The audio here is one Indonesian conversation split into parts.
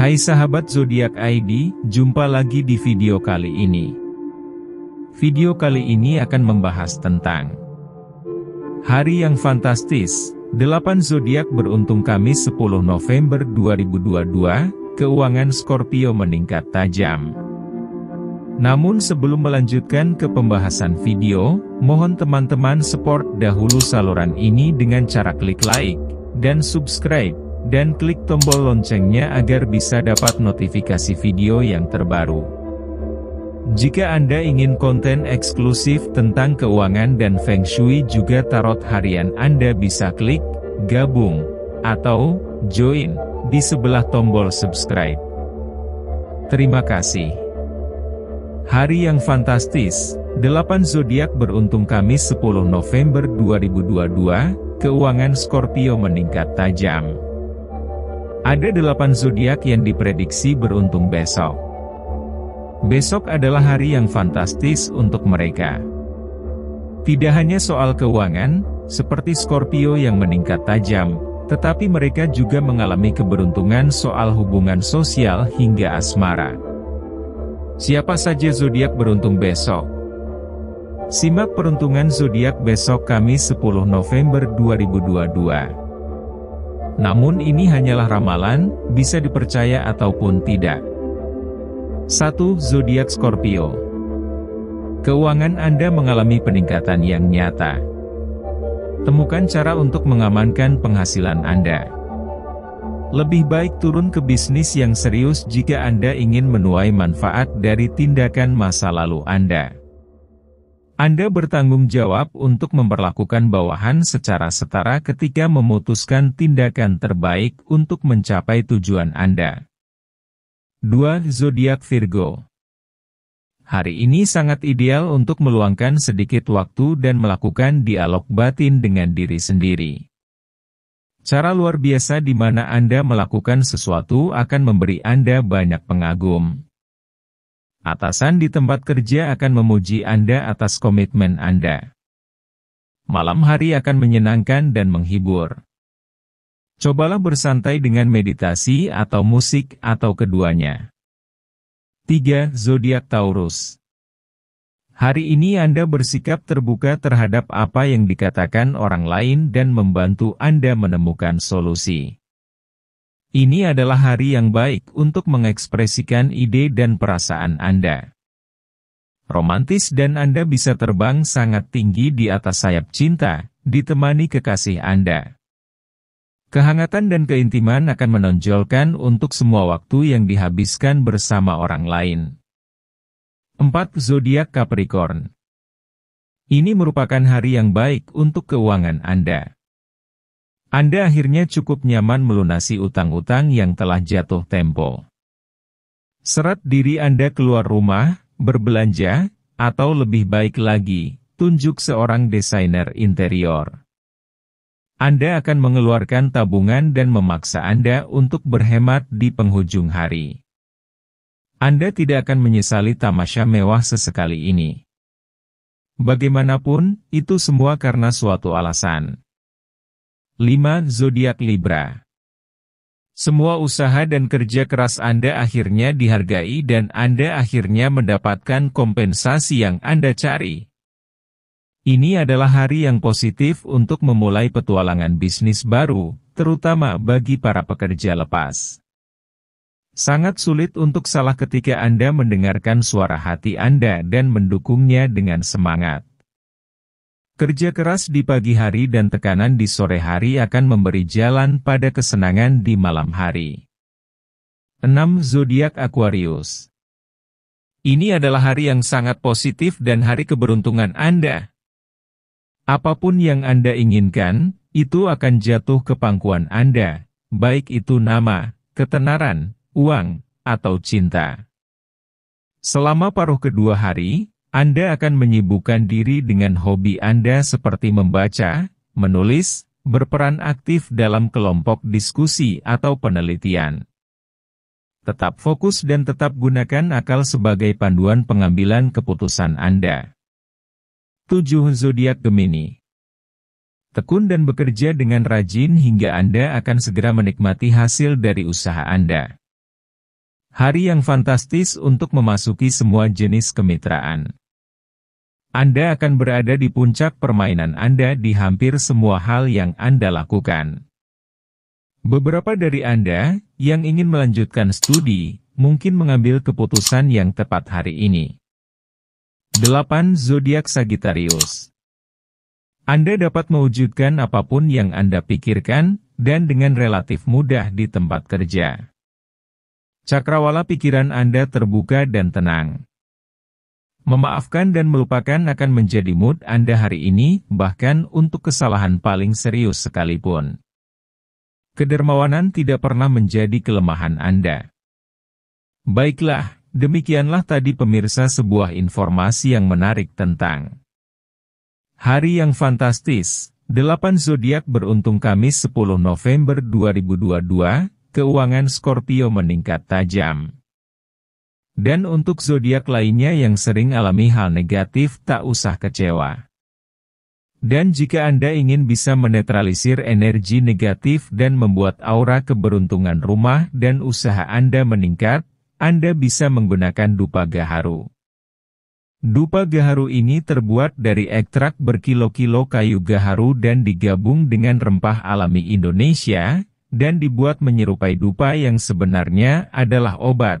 Hai sahabat zodiak ID, jumpa lagi di video kali ini. Video kali ini akan membahas tentang Hari yang fantastis, 8 zodiak beruntung Kamis 10 November 2022, keuangan Scorpio meningkat tajam. Namun sebelum melanjutkan ke pembahasan video, mohon teman-teman support dahulu saluran ini dengan cara klik like dan subscribe dan klik tombol loncengnya agar bisa dapat notifikasi video yang terbaru. Jika Anda ingin konten eksklusif tentang keuangan dan Feng Shui juga tarot harian Anda bisa klik, gabung, atau, join, di sebelah tombol subscribe. Terima kasih. Hari yang fantastis, 8 zodiak beruntung Kamis 10 November 2022, keuangan Scorpio meningkat tajam. Ada delapan zodiak yang diprediksi beruntung besok. Besok adalah hari yang fantastis untuk mereka. Tidak hanya soal keuangan, seperti Scorpio yang meningkat tajam, tetapi mereka juga mengalami keberuntungan soal hubungan sosial hingga asmara. Siapa saja zodiak beruntung besok? Simak peruntungan zodiak besok Kamis 10 November 2022. Namun ini hanyalah ramalan, bisa dipercaya ataupun tidak. 1. Zodiak Scorpio Keuangan Anda mengalami peningkatan yang nyata. Temukan cara untuk mengamankan penghasilan Anda. Lebih baik turun ke bisnis yang serius jika Anda ingin menuai manfaat dari tindakan masa lalu Anda. Anda bertanggung jawab untuk memperlakukan bawahan secara setara ketika memutuskan tindakan terbaik untuk mencapai tujuan Anda. 2. Zodiak Virgo Hari ini sangat ideal untuk meluangkan sedikit waktu dan melakukan dialog batin dengan diri sendiri. Cara luar biasa di mana Anda melakukan sesuatu akan memberi Anda banyak pengagum. Atasan di tempat kerja akan memuji Anda atas komitmen Anda. Malam hari akan menyenangkan dan menghibur. Cobalah bersantai dengan meditasi atau musik atau keduanya. 3. Zodiak Taurus Hari ini Anda bersikap terbuka terhadap apa yang dikatakan orang lain dan membantu Anda menemukan solusi. Ini adalah hari yang baik untuk mengekspresikan ide dan perasaan Anda. Romantis dan Anda bisa terbang sangat tinggi di atas sayap cinta, ditemani kekasih Anda. Kehangatan dan keintiman akan menonjolkan untuk semua waktu yang dihabiskan bersama orang lain. 4. Zodiak Capricorn Ini merupakan hari yang baik untuk keuangan Anda. Anda akhirnya cukup nyaman melunasi utang-utang yang telah jatuh tempo. Serat diri Anda keluar rumah, berbelanja, atau lebih baik lagi, tunjuk seorang desainer interior. Anda akan mengeluarkan tabungan dan memaksa Anda untuk berhemat di penghujung hari. Anda tidak akan menyesali tamasya mewah sesekali ini. Bagaimanapun, itu semua karena suatu alasan. 5. Zodiak Libra Semua usaha dan kerja keras Anda akhirnya dihargai dan Anda akhirnya mendapatkan kompensasi yang Anda cari. Ini adalah hari yang positif untuk memulai petualangan bisnis baru, terutama bagi para pekerja lepas. Sangat sulit untuk salah ketika Anda mendengarkan suara hati Anda dan mendukungnya dengan semangat. Kerja keras di pagi hari dan tekanan di sore hari akan memberi jalan pada kesenangan di malam hari. 6. Zodiak Aquarius Ini adalah hari yang sangat positif dan hari keberuntungan Anda. Apapun yang Anda inginkan, itu akan jatuh ke pangkuan Anda, baik itu nama, ketenaran, uang, atau cinta. Selama paruh kedua hari, anda akan menyibukkan diri dengan hobi Anda seperti membaca, menulis, berperan aktif dalam kelompok diskusi atau penelitian. Tetap fokus dan tetap gunakan akal sebagai panduan pengambilan keputusan Anda. 7. Zodiak Gemini Tekun dan bekerja dengan rajin hingga Anda akan segera menikmati hasil dari usaha Anda. Hari yang fantastis untuk memasuki semua jenis kemitraan. Anda akan berada di puncak permainan Anda di hampir semua hal yang Anda lakukan. Beberapa dari Anda yang ingin melanjutkan studi mungkin mengambil keputusan yang tepat hari ini. 8. Zodiak Sagittarius Anda dapat mewujudkan apapun yang Anda pikirkan dan dengan relatif mudah di tempat kerja. Cakrawala pikiran Anda terbuka dan tenang. Memaafkan dan melupakan akan menjadi mood Anda hari ini, bahkan untuk kesalahan paling serius sekalipun. Kedermawanan tidak pernah menjadi kelemahan Anda. Baiklah, demikianlah tadi pemirsa sebuah informasi yang menarik tentang Hari yang Fantastis, 8 Zodiak beruntung Kamis 10 November 2022, keuangan Scorpio meningkat tajam. Dan untuk zodiak lainnya yang sering alami hal negatif tak usah kecewa. Dan jika Anda ingin bisa menetralisir energi negatif dan membuat aura keberuntungan rumah dan usaha Anda meningkat, Anda bisa menggunakan dupa gaharu. Dupa gaharu ini terbuat dari ekstrak berkilo-kilo kayu gaharu dan digabung dengan rempah alami Indonesia, dan dibuat menyerupai dupa yang sebenarnya adalah obat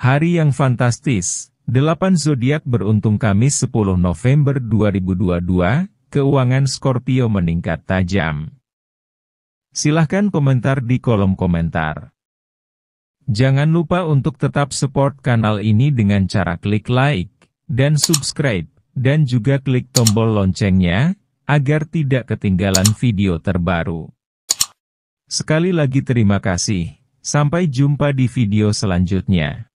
Hari yang fantastis. 8 zodiak beruntung Kamis 10 November 2022, keuangan Scorpio meningkat tajam. Silahkan komentar di kolom komentar. Jangan lupa untuk tetap support kanal ini dengan cara klik like, dan subscribe, dan juga klik tombol loncengnya, agar tidak ketinggalan video terbaru. Sekali lagi terima kasih, sampai jumpa di video selanjutnya.